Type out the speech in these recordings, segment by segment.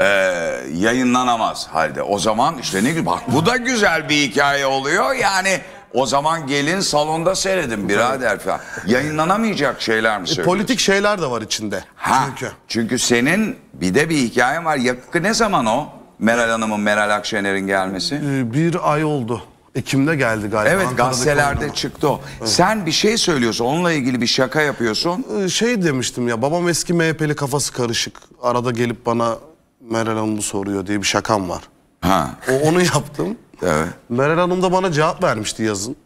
e, yayınlanamaz halde. O zaman işte ne gibi bak bu da güzel bir hikaye oluyor yani o zaman gelin salonda seyredin birader falan. Yayınlanamayacak şeyler mi E, politik şeyler de var içinde. Ha, Çünkü. çünkü senin bir de bir hikayen var. Yakın ne zaman o? Meral Hanım'ın, Meral Akşener'in gelmesi. E, bir ay oldu. Ekim'de geldi galiba. Evet Ankara'daki gazetelerde oyunuma. çıktı o. Sen bir şey söylüyorsun, onunla ilgili bir şaka yapıyorsun. E, şey demiştim ya babam eski MHP'li kafası karışık. Arada gelip bana Meral Hanım bu soruyor diye bir şakam var. Ha. O, onu yaptım. evet. Meral Hanım da bana cevap vermişti yazın.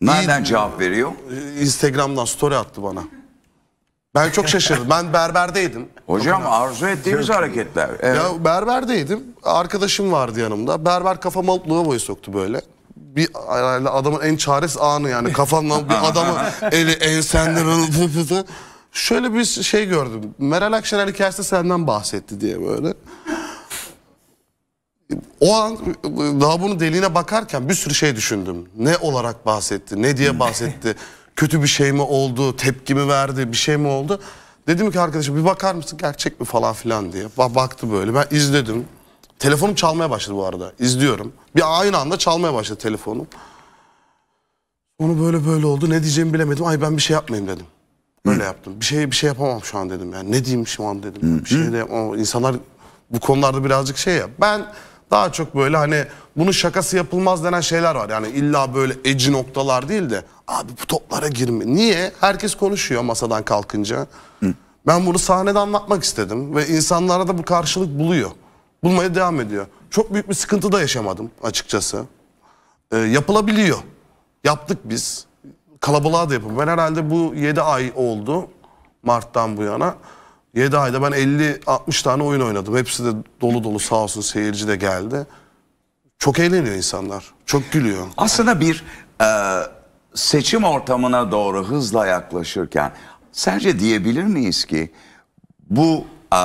Nereden İyi, cevap veriyor? Ee, Instagram'dan story attı bana. Ben çok şaşırdım. Ben berberdeydim. Hocam Kapına. arzu ettiğimiz Yok. hareketler. Evet. Ya berberdeydim. Arkadaşım vardı yanımda. Berber kafama alıp boyu soktu böyle bir adamın en çaresiz anı yani kafamdan bir adamı eli ensemden Şöyle bir şey gördüm. Meral Akşener hikayesinde senden bahsetti diye böyle. O an daha bunu deliğine bakarken bir sürü şey düşündüm. Ne olarak bahsetti, ne diye bahsetti, kötü bir şey mi oldu, tepki mi verdi, bir şey mi oldu? Dedim ki arkadaşım bir bakar mısın gerçek mi falan filan diye. Baktı böyle ben izledim. Telefonum çalmaya başladı bu arada. İzliyorum. Bir aynı anda çalmaya başladı telefonum. Onu böyle böyle oldu. Ne diyeceğimi bilemedim. Ay ben bir şey yapmayayım dedim. Böyle yaptım. Bir şey bir şey yapamam şu an dedim. Yani ne diyeyim şu an dedim. Hı. Bir şey de yapamam. İnsanlar bu konularda birazcık şey ya. Ben daha çok böyle hani bunun şakası yapılmaz denen şeyler var. Yani illa böyle eci noktalar değil de abi bu toplara girme. Niye? Herkes konuşuyor masadan kalkınca. Hı. Ben bunu sahnede anlatmak istedim ve insanlara da bu karşılık buluyor. Bulmaya devam ediyor. Çok büyük bir sıkıntı da yaşamadım açıkçası. Ee, yapılabiliyor. Yaptık biz kalabalığa da yapılmıyor. Ben herhalde bu 7 ay oldu Mart'tan bu yana. 7 ayda ben 50-60 tane oyun oynadım. Hepsi de dolu dolu sağ olsun seyirci de geldi. Çok eğleniyor insanlar. Çok gülüyor. Aslında bir e, seçim ortamına doğru hızla yaklaşırken sence diyebilir miyiz ki bu e,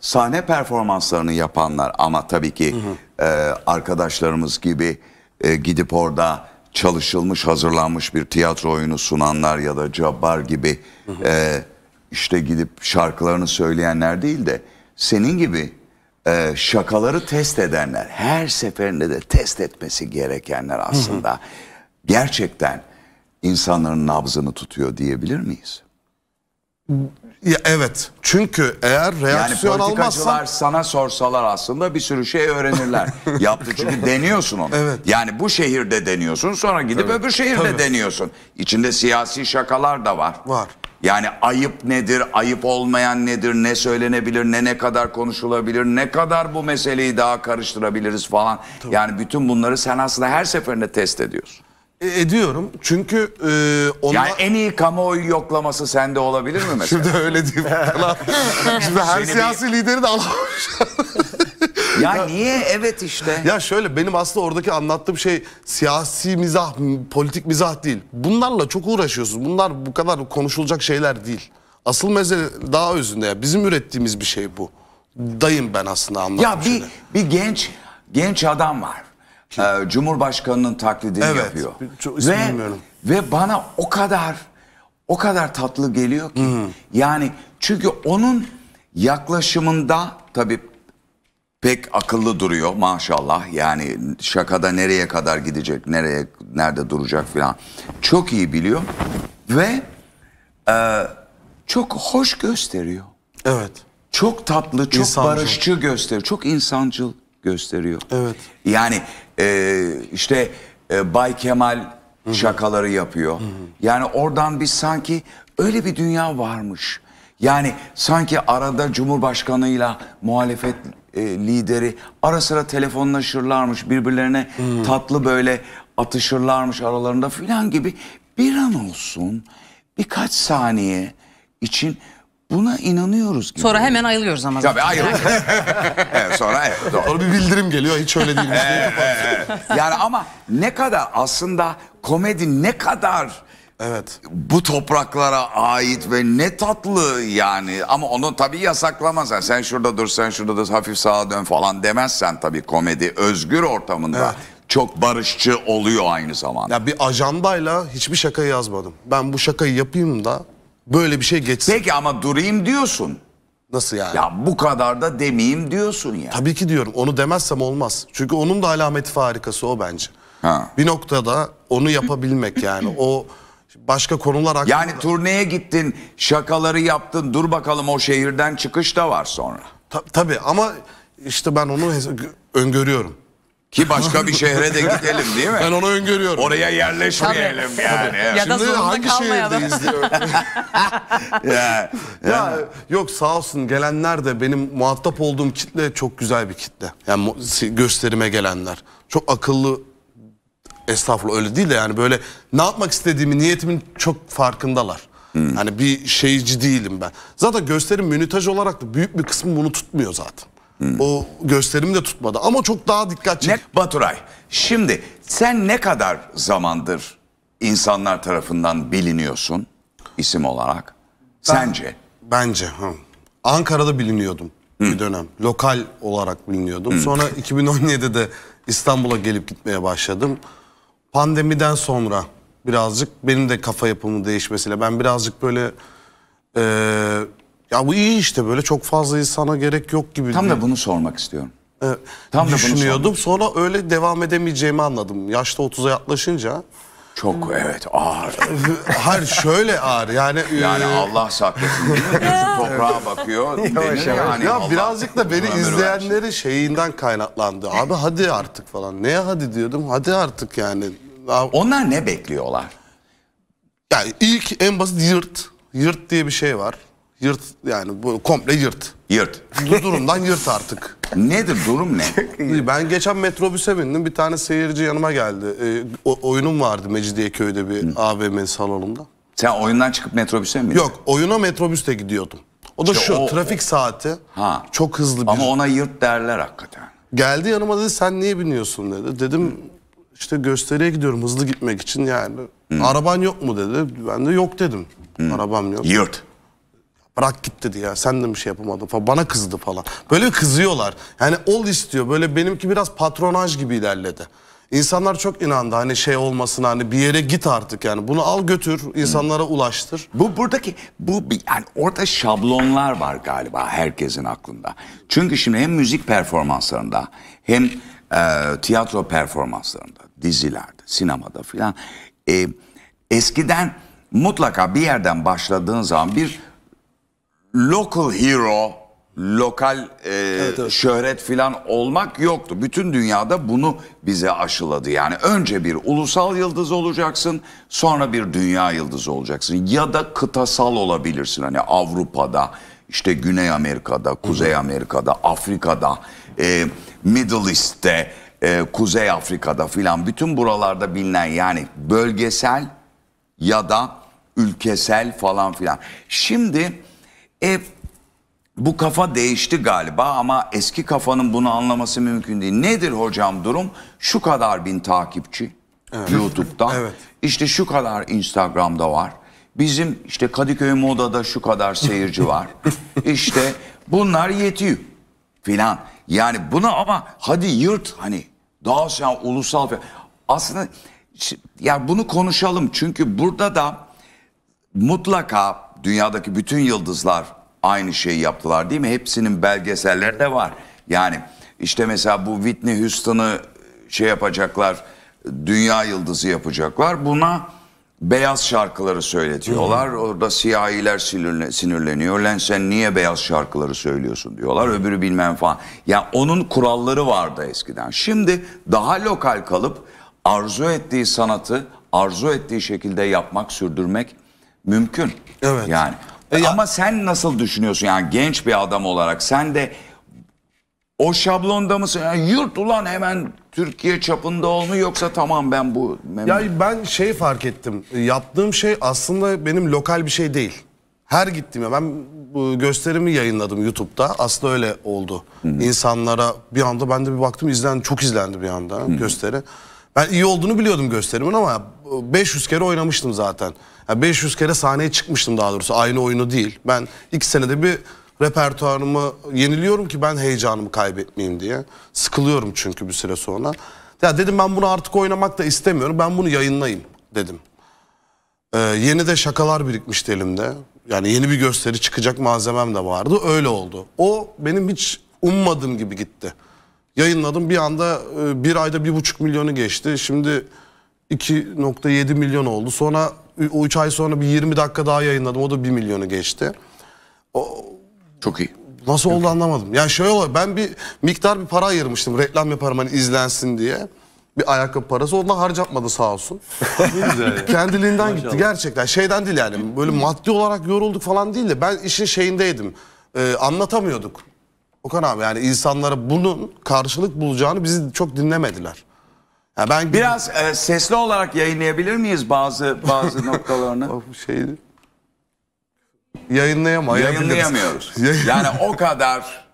sahne performanslarını yapanlar ama tabii ki hı hı. E, arkadaşlarımız gibi e, gidip orada çalışılmış, hazırlanmış bir tiyatro oyunu sunanlar ya da Cabbar gibi E, işte gidip şarkılarını söyleyenler değil de senin gibi e, şakaları test edenler, her seferinde de test etmesi gerekenler aslında hı hı. gerçekten insanların nabzını tutuyor diyebilir miyiz? Hmm, ya evet. Çünkü eğer reaksiyon yani almazsan sana sorsalar aslında bir sürü şey öğrenirler. Yaptı çünkü deniyorsun onu. Evet. Yani bu şehirde deniyorsun sonra gidip evet. öbür şehirde Tabii. deniyorsun. İçinde siyasi şakalar da var. Var. Yani ayıp nedir, ayıp olmayan nedir, ne söylenebilir, ne ne kadar konuşulabilir, ne kadar bu meseleyi daha karıştırabiliriz falan. Tabii. Yani bütün bunları sen aslında her seferinde test ediyorsun. E, ediyorum. Çünkü e, onlar... Yani en iyi kamuoyu yoklaması sende olabilir mi mesela? Şimdi öyle diyeyim. Şimdi her Seni siyasi bir... lideri de alamış. ya, ya niye? Evet işte. Ya şöyle benim aslında oradaki anlattığım şey siyasi mizah, politik mizah değil. Bunlarla çok uğraşıyorsun. Bunlar bu kadar konuşulacak şeyler değil. Asıl mesele daha özünde ya. Bizim ürettiğimiz bir şey bu. Dayım ben aslında anlattım. Ya bir, bir genç genç adam var e, Cumhurbaşkanının taklidini evet, yapıyor. Çok ve, ve bana o kadar o kadar tatlı geliyor ki. Hmm. Yani çünkü onun yaklaşımında tabii pek akıllı duruyor maşallah. Yani şakada nereye kadar gidecek, nereye nerede duracak filan. Çok iyi biliyor ve e, çok hoş gösteriyor. Evet. Çok tatlı, çok insancıl. barışçı gösteriyor. Çok insancıl gösteriyor. Evet. Yani e, işte e, Bay Kemal Hı -hı. şakaları yapıyor. Hı -hı. Yani oradan biz sanki öyle bir dünya varmış. Yani sanki arada Cumhurbaşkanıyla muhalefet e, lideri ara sıra telefonlaşırlarmış birbirlerine hmm. tatlı böyle atışırlarmış aralarında filan gibi bir an olsun birkaç saniye için Buna inanıyoruz. Gibi. Sonra hemen ayılıyoruz ama. Tabii hayır. evet, sonra evet, doğru. Sonra bir bildirim geliyor hiç öyle değil. Yani ama ne kadar aslında komedi ne kadar Evet. Bu topraklara ait ve ne tatlı yani. Ama onu tabii yasaklamazsan. Sen şurada dur, sen şurada dur, hafif sağa dön falan demezsen tabii komedi özgür ortamında. Evet. Çok barışçı oluyor aynı zamanda. Ya bir ajandayla hiçbir şakayı yazmadım. Ben bu şakayı yapayım da Böyle bir şey geçsin. Peki ama durayım diyorsun. Nasıl yani? Ya bu kadar da demeyeyim diyorsun ya. Yani. Tabii ki diyorum. Onu demezsem olmaz. Çünkü onun da alameti farikası o bence. Ha. Bir noktada onu yapabilmek yani o başka konular hakkında. Yani turneye gittin, şakaları yaptın, dur bakalım o şehirden çıkış da var sonra. Ta tabii ama işte ben onu öngörüyorum. Ki başka bir şehre de gidelim değil mi? Ben onu öngörüyorum. Oraya yerleşmeyelim Tabii. yani. Ya Şimdi da zorunda hangi kalmayalım. şehirdeyiz diyor. ya, ya, yok sağ olsun gelenler de benim muhatap olduğum kitle çok güzel bir kitle. Yani gösterime gelenler. Çok akıllı estağfurullah öyle değil de yani böyle ne yapmak istediğimi niyetimin çok farkındalar. Hmm. Hani bir şeyci değilim ben. Zaten gösterim münütaj olarak da büyük bir kısmı bunu tutmuyor zaten. Hmm. O gösterim de tutmadı ama çok daha dikkat çekti. Baturay şimdi sen ne kadar zamandır insanlar tarafından biliniyorsun isim olarak ben, sence? Bence. Ha. Ankara'da biliniyordum hmm. bir dönem. Lokal olarak biliniyordum. Hmm. Sonra 2017'de İstanbul'a gelip gitmeye başladım. Pandemiden sonra birazcık benim de kafa yapımı değişmesiyle ben birazcık böyle... Ee, ya bu iyi işte böyle çok fazla insana gerek yok gibi. Tam da bunu sormak istiyorum. Ee, Tam da bunu düşünüyordum. sormak- Sonra öyle devam edemeyeceğimi anladım. Yaşta 30'a yaklaşınca. Çok evet ağır. Hayır şöyle ağır yani. E, yani e, Allah saklasın. toprağa bakıyor. denir yani ya Allah birazcık da beni izleyenleri şeyinden kaynaklandı. Abi hadi artık falan. Neye hadi diyordum? Hadi artık yani. Abi, Onlar ne bekliyorlar? Yani ilk en basit yırt. Yırt diye bir şey var. Yırt yani bu komple yırt. Yırt. Bu durumdan yırt artık. Nedir durum ne? ben geçen metrobüse bindim bir tane seyirci yanıma geldi. E, o, oyunum vardı Mecidiyeköy'de bir Hı. AVM salonunda. Sen oyundan çıkıp metrobüse mi? Yok oyuna metrobüste gidiyordum. O da işte şu o, trafik o. saati ha. çok hızlı bir. Ama ona yırt derler hakikaten. Geldi yanıma dedi sen niye biniyorsun dedi. Dedim Hı. işte gösteriye gidiyorum hızlı gitmek için yani. Hı. Araban yok mu dedi. Ben de yok dedim. Hı. Arabam yok. Yırt bırak git dedi ya sen de bir şey yapamadın falan bana kızdı falan. Böyle kızıyorlar yani ol istiyor böyle benimki biraz patronaj gibi ilerledi. İnsanlar çok inandı hani şey olmasın hani bir yere git artık yani bunu al götür insanlara ulaştır. Bu buradaki bu bir- yani orada şablonlar var galiba herkesin aklında. Çünkü şimdi hem müzik performanslarında hem e, tiyatro performanslarında, dizilerde, sinemada filan e, eskiden mutlaka bir yerden başladığın zaman bir local hero, lokal e, evet, evet. şöhret filan olmak yoktu. Bütün dünyada bunu bize aşıladı. Yani önce bir ulusal yıldız olacaksın, sonra bir dünya yıldızı olacaksın. Ya da kıtasal olabilirsin. Hani Avrupa'da, işte Güney Amerika'da, Kuzey Amerika'da, Afrika'da, e, Middle East'te, e, Kuzey Afrika'da filan bütün buralarda bilinen yani bölgesel ya da ülkesel falan filan. Şimdi e, bu kafa değişti galiba ama eski kafanın bunu anlaması mümkün değil. Nedir hocam durum? Şu kadar bin takipçi evet. YouTube'da. evet. İşte şu kadar Instagram'da var. Bizim işte Kadıköy Moda'da şu kadar seyirci var. İşte bunlar yetiyor filan. Yani buna ama hadi yırt hani daha sen ulusal falan. Aslında yani bunu konuşalım çünkü burada da mutlaka dünyadaki bütün yıldızlar aynı şeyi yaptılar değil mi? Hepsinin belgeselleri de var. Yani işte mesela bu Whitney Houston'ı şey yapacaklar, dünya yıldızı yapacaklar. Buna beyaz şarkıları söyletiyorlar. Hmm. Orada siyahiler sinirleniyor. Lan sen niye beyaz şarkıları söylüyorsun diyorlar. Öbürü bilmem falan. Ya yani onun kuralları vardı eskiden. Şimdi daha lokal kalıp arzu ettiği sanatı arzu ettiği şekilde yapmak, sürdürmek mümkün. Evet. Yani e, ama sen nasıl düşünüyorsun yani genç bir adam olarak sen de o şablonda mısın? Yani yurt ulan hemen Türkiye çapında olmu yoksa tamam ben bu... Ya ben şey fark ettim. Yaptığım şey aslında benim lokal bir şey değil. Her gittim ya ben bu gösterimi yayınladım YouTube'da. Aslında öyle oldu. Hı -hı. İnsanlara bir anda ben de bir baktım izlendi, çok izlendi bir anda Hı -hı. gösteri. Ben iyi olduğunu biliyordum gösterimin ama 500 kere oynamıştım zaten. Yani 500 kere sahneye çıkmıştım daha doğrusu aynı oyunu değil. Ben iki senede bir repertuarımı yeniliyorum ki ben heyecanımı kaybetmeyeyim diye. Sıkılıyorum çünkü bir süre sonra. Ya dedim ben bunu artık oynamak da istemiyorum. Ben bunu yayınlayayım dedim. Ee, yeni de şakalar birikmişti elimde. Yani yeni bir gösteri çıkacak malzemem de vardı. Öyle oldu. O benim hiç ummadığım gibi gitti yayınladım. Bir anda e, bir ayda bir buçuk milyonu geçti. Şimdi 2.7 milyon oldu. Sonra e, o üç ay sonra bir 20 dakika daha yayınladım. O da bir milyonu geçti. O, Çok iyi. Nasıl oldu anlamadım. Yani şöyle oluyor. Ben bir miktar bir para ayırmıştım. Reklam yaparım hani izlensin diye. Bir ayakkabı parası. Ondan harcatmadı sağ olsun. yani. Kendiliğinden Maşallah. gitti gerçekten. Şeyden değil yani. Böyle maddi olarak yorulduk falan değil de ben işin şeyindeydim. Ee, anlatamıyorduk. Okan abi yani insanlara bunun karşılık bulacağını bizi çok dinlemediler. Ya ben Biraz e, sesli olarak yayınlayabilir miyiz bazı bazı noktalarını? o şeydi. Yayınlayamayabiliriz. Yayınlayamıyoruz. yani o kadar